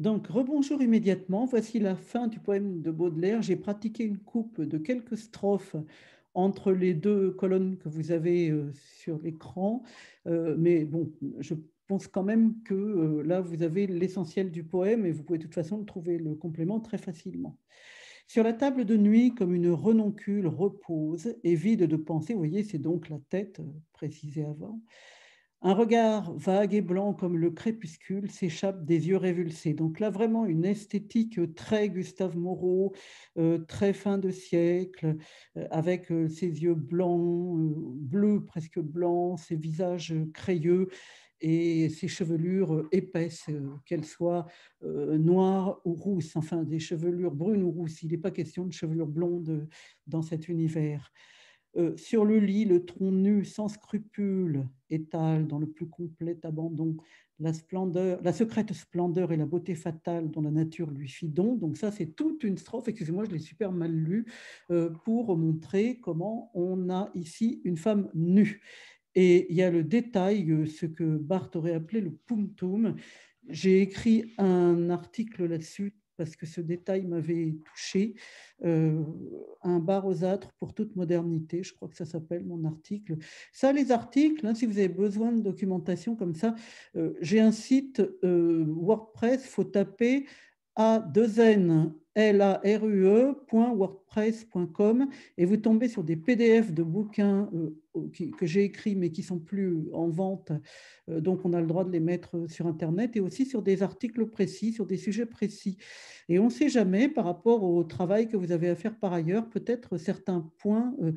Donc, rebonjour immédiatement. Voici la fin du poème de Baudelaire. J'ai pratiqué une coupe de quelques strophes entre les deux colonnes que vous avez euh, sur l'écran. Euh, mais bon, je pense quand même que euh, là, vous avez l'essentiel du poème et vous pouvez de toute façon trouver le complément très facilement. Sur la table de nuit, comme une renoncule repose et vide de pensée, vous voyez, c'est donc la tête précisée avant, un regard vague et blanc comme le crépuscule s'échappe des yeux révulsés. Donc là, vraiment une esthétique euh, très Gustave Moreau, euh, très fin de siècle, euh, avec ses yeux blancs, bleus presque blancs, ses visages crayeux et ses chevelures épaisses, qu'elles soient noires ou rousses, enfin des chevelures brunes ou rousses. Il n'est pas question de chevelures blondes dans cet univers. Euh, sur le lit, le tronc nu, sans scrupule, étale dans le plus complet abandon la splendeur, la secrète splendeur et la beauté fatale dont la nature lui fit don. Donc ça, c'est toute une strophe, excusez-moi, je l'ai super mal lu, euh, pour montrer comment on a ici une femme nue. Et il y a le détail, euh, ce que Barthes aurait appelé le tum J'ai écrit un article là-dessus parce que ce détail m'avait touché, euh, un bar aux pour toute modernité, je crois que ça s'appelle mon article. Ça, les articles, hein, si vous avez besoin de documentation comme ça, euh, j'ai un site euh, WordPress, faut taper a 2 e, n wordpress.com et vous tombez sur des PDF de bouquins euh, que j'ai écrits mais qui sont plus en vente. Euh, donc, on a le droit de les mettre sur Internet et aussi sur des articles précis, sur des sujets précis. Et on ne sait jamais, par rapport au travail que vous avez à faire par ailleurs, peut-être certains points euh,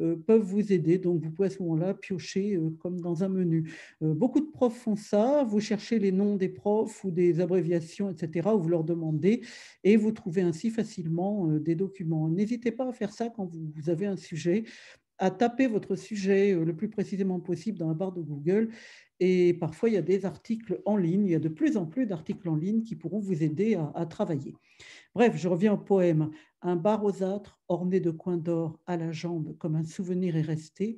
euh, peuvent vous aider. Donc, vous pouvez à ce moment-là piocher comme dans un menu. Beaucoup de profs font ça. Vous cherchez les noms des profs ou des abréviations, etc., ou vous leur demandez et vous trouvez ainsi facilement des documents. N'hésitez pas à faire ça quand vous avez un sujet à taper votre sujet euh, le plus précisément possible dans la barre de Google. Et parfois, il y a des articles en ligne, il y a de plus en plus d'articles en ligne qui pourront vous aider à, travailler. Bref, je reviens au poème. Un bar aux orné de coins d'or à la jambe, comme un souvenir est resté.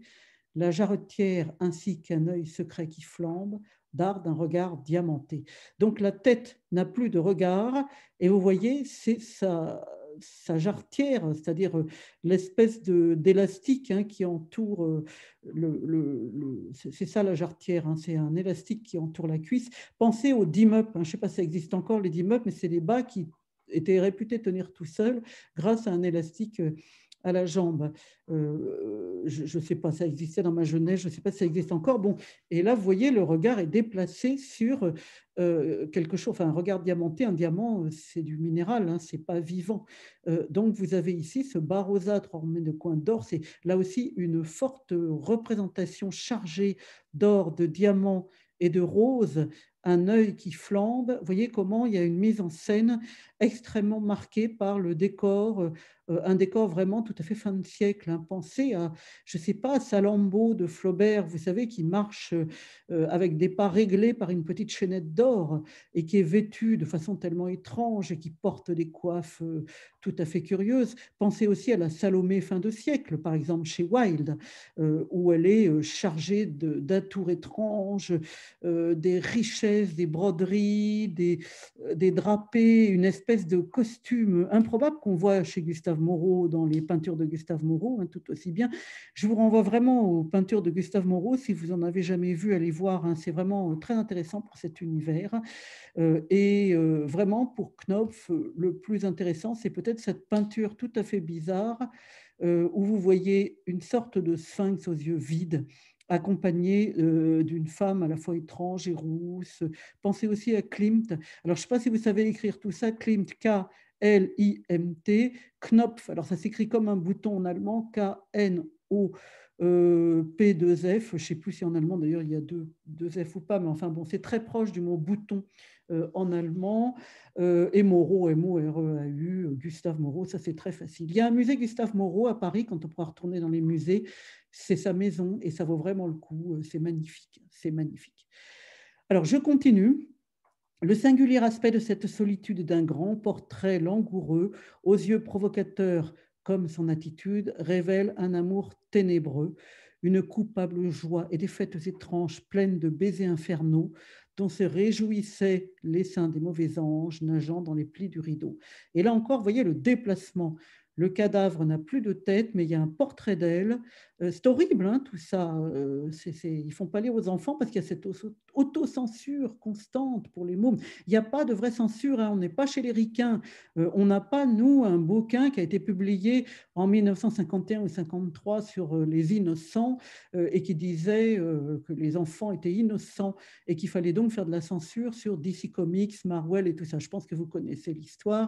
La jarretière ainsi qu'un œil secret qui flambe, d'art d'un regard diamanté. Donc la tête n'a plus de regard, et vous voyez, c'est ça sa jarretière, c'est-à-dire euh, l'espèce d'élastique hein, qui entoure euh, le, le, c'est ça la jarretière, hein, c'est un élastique qui entoure la cuisse. Pensez aux dim-up, hein, je ne sais pas si ça existe encore les dim-up, mais c'est les bas qui étaient réputés tenir tout seuls grâce à un élastique euh, à la jambe. Euh, je ne sais pas, ça existait dans ma jeunesse, je ne sais pas si ça existe encore. Bon, et là, vous voyez, le regard est déplacé sur euh, quelque chose, enfin un regard diamanté, un diamant, euh, c'est du minéral, hein, c'est pas vivant. donc vous avez ici ce bar rosâtre orné de coins d'or, c'est là aussi une forte représentation chargée d'or, de diamants et de roses un œil qui flambe. voyez comment il y a une mise en scène extrêmement marquée par le décor, euh, euh, un décor vraiment tout à fait fin de siècle. Hein. Pensez à, je ne sais pas, Salambo de Flaubert, vous savez, qui marche euh, avec des pas réglés par une petite chaînette d'or et qui est vêtue de façon tellement étrange et qui porte des coiffes tout à fait curieuses. Pensez aussi à la Salomé fin de siècle, par exemple chez Wilde, où elle est chargée d'atours étranges, des richesses des broderies, euh, des, drapés, une espèce de costume improbable qu'on voit chez Gustave Moreau, dans les peintures de Gustave Moreau, hein, tout aussi bien. Je vous renvoie vraiment aux peintures de Gustave Moreau. Si vous en avez jamais vu, allez voir. Hein, c'est vraiment euh, très intéressant pour cet univers. Euh, et vraiment, pour Knopf, le plus intéressant, c'est peut-être cette peinture tout à fait bizarre où vous voyez une sorte de sphinx aux yeux vides accompagné d'une femme à la fois étrange et rousse. Pensez aussi à Klimt. Alors, je ne sais pas si vous savez écrire tout ça, Klimt, K. L-I-M-T, Knopf, alors ça s'écrit comme un bouton en allemand, K-N-O, euh, P2F, je ne sais plus si en allemand d'ailleurs il y a deux, F ou pas, mais enfin bon, c'est très proche du mot bouton euh, en allemand. Euh, et Moreau, M-O-R-E-A-U, Gustave Moreau, ça c'est très facile. Il y a un musée Gustave Moreau à Paris, quand on pourra retourner dans les musées, c'est sa maison et ça vaut vraiment le coup, euh, c'est magnifique, c'est magnifique. Alors je continue. Le singulier aspect de cette solitude d'un grand portrait langoureux, aux yeux provocateurs comme son attitude, révèle un amour ténébreux, une coupable joie et des fêtes étranges pleines de baisers infernaux dont se réjouissaient les saints des mauvais anges nageant dans les plis du rideau. Et là encore, voyez le déplacement le cadavre n'a plus de tête, mais il y a un portrait d'elle. Euh, c'est horrible, hein, tout ça. Ils euh, ne ils font pas lire aux enfants parce qu'il y a cette autocensure constante pour les mômes. Il n'y a pas de vraie censure. Hein, on n'est pas chez les ricains. Euh, on n'a pas, nous, un bouquin qui a été publié en 1951 ou 53 sur les innocents et qui disait que les enfants étaient innocents et qu'il fallait donc faire de la censure sur DC Comics, Marvel et tout ça. Je pense que vous connaissez l'histoire.